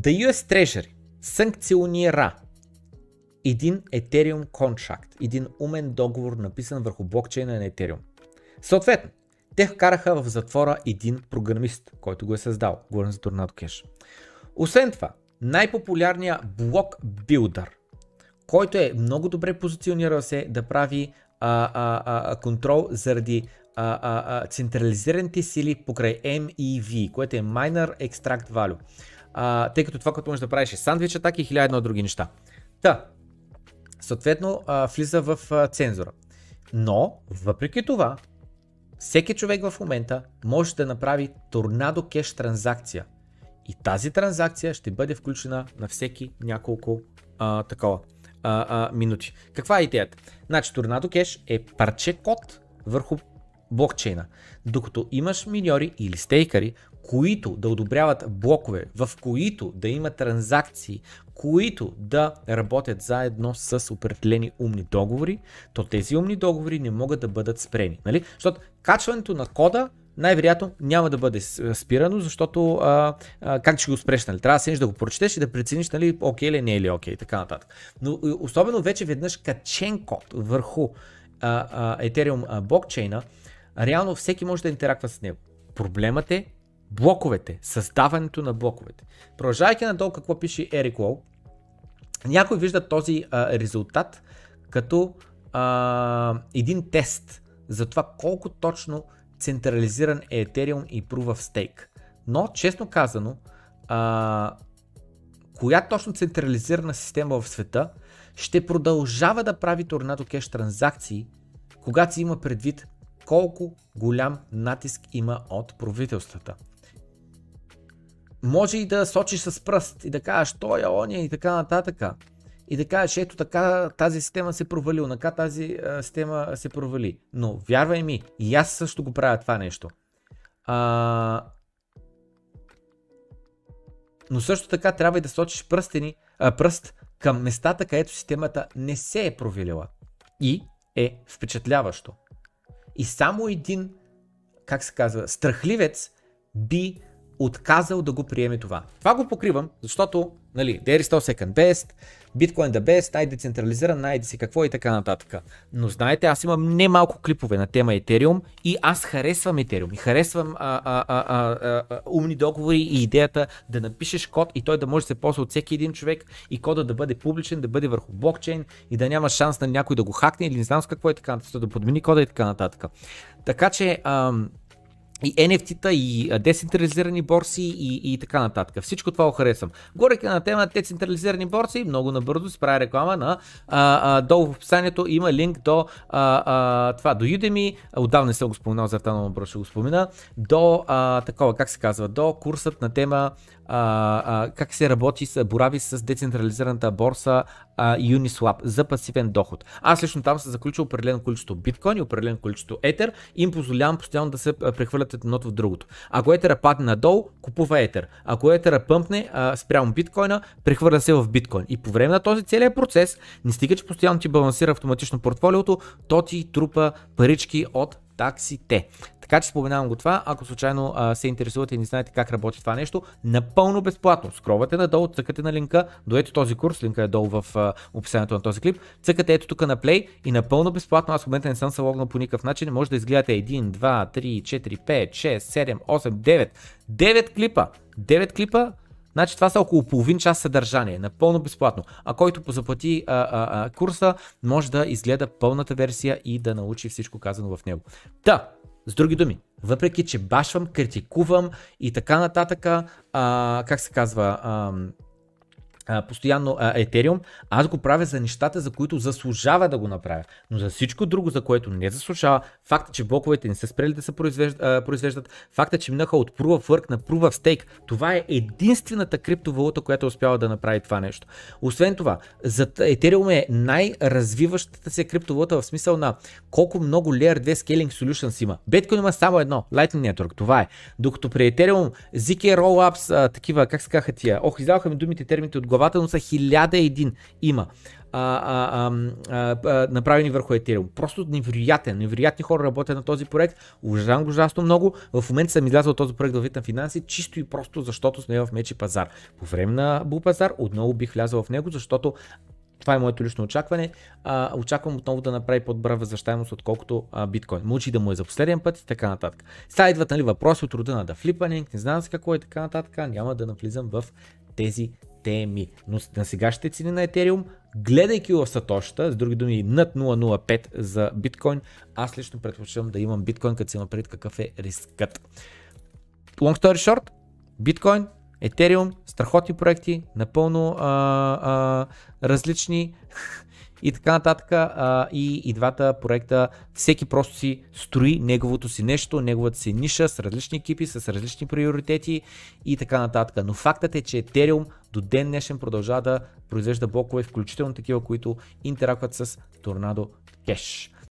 The US Treasury санкционира един Ethereum контракт, един умен договор написан върху блокчейна на Ethereum. Съответно, те вкараха в затвора един програмист, който го е създал. Говорим за Tornado Cash. Освен това, най-популярният блок билдър, който е много добре позиционирал се да прави а, а, а, контрол заради а, а, а, централизираните сили покрай MEV, което е Minor Extract Value а, тъй като това, което можеш да правиш е сандвич атаки и хиляда едно други неща. Та, съответно, а, влиза в а, цензура. Но, въпреки това, всеки човек в момента може да направи торнадо кеш транзакция. И тази транзакция ще бъде включена на всеки няколко а, такова а, а, минути. Каква е идеята? Значи, торнадо кеш е парче код върху блокчейна. Докато имаш миньори или стейкари, които да одобряват блокове, в които да има транзакции, които да работят заедно с определени умни договори, то тези умни договори не могат да бъдат спрени. Нали? Защото качването на кода най-вероятно няма да бъде спирано, защото а, а, как ще го спреш, нали? Трябва да седнеш да го прочетеш и да прецениш, нали, окей или не или е окей, и така нататък. Но особено вече веднъж качен код върху а, а, Ethereum блокчейна, реално всеки може да интерактва с него. Проблемът е блоковете, създаването на блоковете. Продължавайки надолу какво пише Ерик Лоу, някой вижда този а, резултат като а, един тест за това колко точно централизиран е Ethereum и Proof of Stake. Но, честно казано, а, коя точно централизирана система в света ще продължава да прави Tornado Cash транзакции, когато си има предвид колко голям натиск има от правителствата. Може и да сочиш с пръст и да кажеш той е ония и така нататък. И да кажеш ето така тази система се провали, така тази а, система се провали. Но вярвай ми, и аз също го правя това нещо. А, но също така трябва и да сочиш пръстени, а, пръст към местата, където системата не се е провилила. И е впечатляващо. И само един, как се казва, страхливец би отказал да го приеме това. Това го покривам, защото, нали, there is no second best, Bitcoin the best, най-децентрализиран, най си какво и така нататък. Но знаете, аз имам немалко клипове на тема Ethereum и аз харесвам Ethereum и харесвам а, а, а, а, а, умни договори и идеята да напишеш код и той да може да се ползва от всеки един човек и кода да бъде публичен, да бъде върху блокчейн и да няма шанс на някой да го хакне или не знам с какво и така нататък, да подмени кода и така нататък. Така че ам, и NFT-та, и децентрализирани борси и, и така нататък. Всичко това харесвам. Горека на тема децентрализирани борси, много набързо си правя реклама на а, а, долу в описанието има линк до а, а, това, до Udemy, отдавна не съм го споменал, за тази бързо ще го спомена, до а, такова, как се казва, до курсът на тема Uh, uh, как се работи, с, борави с децентрализираната борса uh, Uniswap за пасивен доход. Аз лично там съм заключил определено количество биткоин и определено количество етер и им позволявам постоянно да се прехвърлят слагат едното в другото. Ако етера падне надолу, купува етер. Ако етера пъмпне а, спрямо биткоина, прехвърля се в биткоин. И по време на този целият процес, не стига, че постоянно ти балансира автоматично портфолиото, то ти трупа парички от таксите. Така че споменавам го това, ако случайно а, се интересувате и не знаете как работи това нещо, напълно безплатно. Скровате надолу, цъкате на линка, доето този курс, линка е долу в а, описанието на този клип, цъкате ето тук на play и напълно безплатно, аз в момента не съм се логнал по никакъв начин, може да изгледате 1, 2, 3, 4, 5, 6, 7, 8, 9, 9 клипа, 9 клипа, Значи това са около половин час съдържание, напълно безплатно. А който позаплати а, а, а, курса, може да изгледа пълната версия и да научи всичко казано в него. Та, с други думи, въпреки че башвам, критикувам и така нататък, а, как се казва, а, постоянно а, Ethereum, аз го правя за нещата, за които заслужава да го направя. Но за всичко друго, за което не заслужава, факта, че блоковете не са спрели да се произвеждат, а, произвеждат факта, че минаха от Proof of Work на Proof of Stake, това е единствената криптовалута, която е да направи това нещо. Освен това, за Ethereum е най-развиващата се криптовалута в смисъл на колко много Layer 2 Scaling Solutions има. Bitcoin има само едно, Lightning Network, това е. Докато при Ethereum, ZK Rollups, а, такива, как се казаха тия, ох, издаваха ми думите, термините от главата му са 1001 има а, а, а, а, направени върху Ethereum. Просто невероятен, невероятни хора работят на този проект. Уважавам го ужасно много. В момента съм излязъл от този проект в на финанси, чисто и просто защото сме в мечи пазар. По време на бул пазар отново бих влязъл в него, защото това е моето лично очакване. А, очаквам отново да направи по-добра възвръщаемост, отколкото а, биткоин. Мучи да му е за последен път и така нататък. Сега идват нали, въпроси от рода на да флипане, не знам с какво и така нататък. Няма да навлизам в тези системи. Но на сегашните цени на Ethereum, гледайки в сатошта, с други думи над 0.05 за биткоин, аз лично предпочитам да имам биткоин, като си има пред какъв е рискът. Long story short, биткоин, Ethereum, страхотни проекти, напълно а, а, различни и така нататък. А, и, и двата проекта, всеки просто си строи неговото си нещо, неговата си ниша с различни екипи, с различни приоритети и така нататък. Но фактът е, че Ethereum до ден днешен продължава да произвежда блокове, включително такива, които интеракват с Торнадо Кеш.